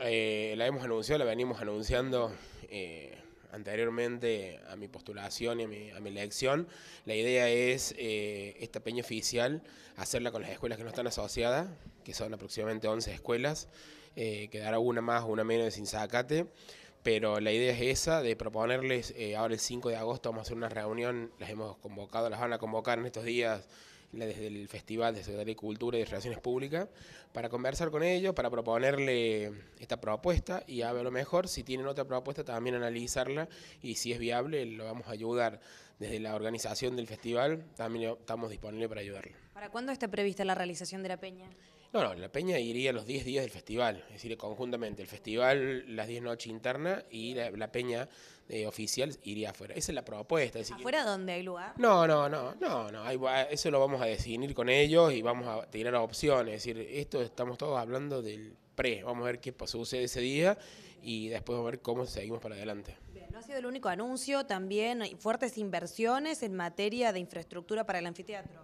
Eh, la hemos anunciado, la venimos anunciando eh, anteriormente a mi postulación y a mi, elección. La idea es eh, esta peña oficial, hacerla con las escuelas que no están asociadas, que son aproximadamente 11 escuelas, quedará una más una menos de Zacate Pero la idea es esa, de proponerles, ahora el 5 de agosto vamos a hacer una reunión, las hemos convocado, las van a convocar en estos días desde el Festival de Secretaría de Cultura y Relaciones Públicas, para conversar con ellos, para proponerle esta propuesta y a ver lo mejor si tienen otra propuesta también analizarla y si es viable lo vamos a ayudar desde la organización del festival también estamos disponibles para ayudarlo. ¿Para cuándo está prevista la realización de la peña? No, no, la peña iría los 10 días del festival, es decir, conjuntamente el festival las 10 noches internas y la, peña eh, oficial iría afuera. Esa es la propuesta. ¿Afuera dónde hay lugar? No, no, no, no, no, eso lo vamos a definir con ellos y vamos a tirar opciones, es decir, esto estamos todos hablando del pre, vamos a ver qué sucede ese día y después ver cómo seguimos para adelante. no ha sido el único anuncio, también hay eh, fuertes inversiones en materia de infraestructura para el anfiteatro.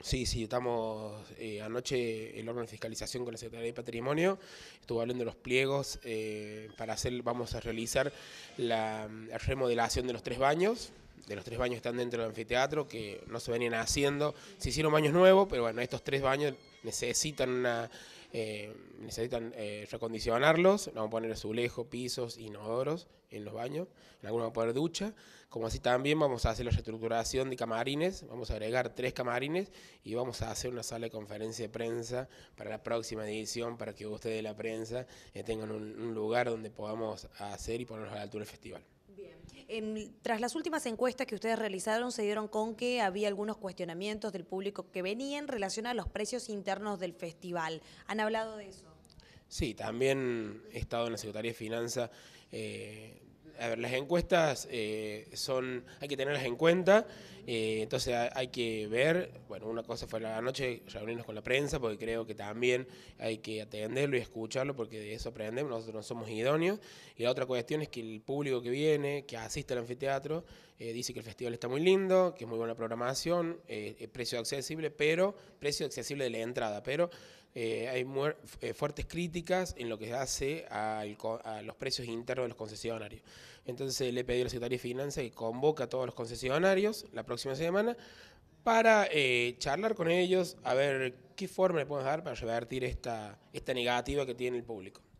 Sí, sí, estamos eh, anoche el órgano de fiscalización con la Secretaría de Patrimonio, estuvo hablando de los pliegos eh, para hacer, vamos a realizar la, la remodelación de los tres baños, de los tres baños que están dentro del anfiteatro, que no se venían haciendo, se hicieron baños nuevos, pero bueno, estos tres baños necesitan una eh, necesitan eh, recondicionarlos, vamos a poner azulejos, pisos, inodoros en los baños, en algunos vamos a poner ducha, como así también vamos a hacer la reestructuración de camarines, vamos a agregar tres camarines y vamos a hacer una sala de conferencia de prensa para la próxima edición, para que ustedes de la prensa eh, tengan un, un lugar donde podamos hacer y ponernos a la altura del festival. Bien. tras las últimas encuestas que ustedes realizaron, se dieron con que había algunos cuestionamientos del público que venían en relación a los precios internos del festival. ¿Han hablado de eso? Sí, también he estado en la Secretaría de Finanzas eh, a ver, las encuestas eh, son, hay que tenerlas en cuenta, eh, entonces hay que ver, bueno, una cosa fue la noche reunirnos con la prensa, porque creo que también hay que atenderlo y escucharlo, porque de eso aprendemos, nosotros no somos idóneos, y la otra cuestión es que el público que viene, que asiste al anfiteatro, eh, dice que el festival está muy lindo, que es muy buena programación, precio accesible, pero, precio accesible de la entrada, pero eh, hay eh, fuertes críticas en lo que se hace a los precios internos de los concesionarios. Entonces le he pedido a la Secretaría de Finanzas que convoque a todos los concesionarios la próxima semana para eh, charlar con ellos, a ver qué forma le podemos dar para revertir esta, esta negativa que tiene el público.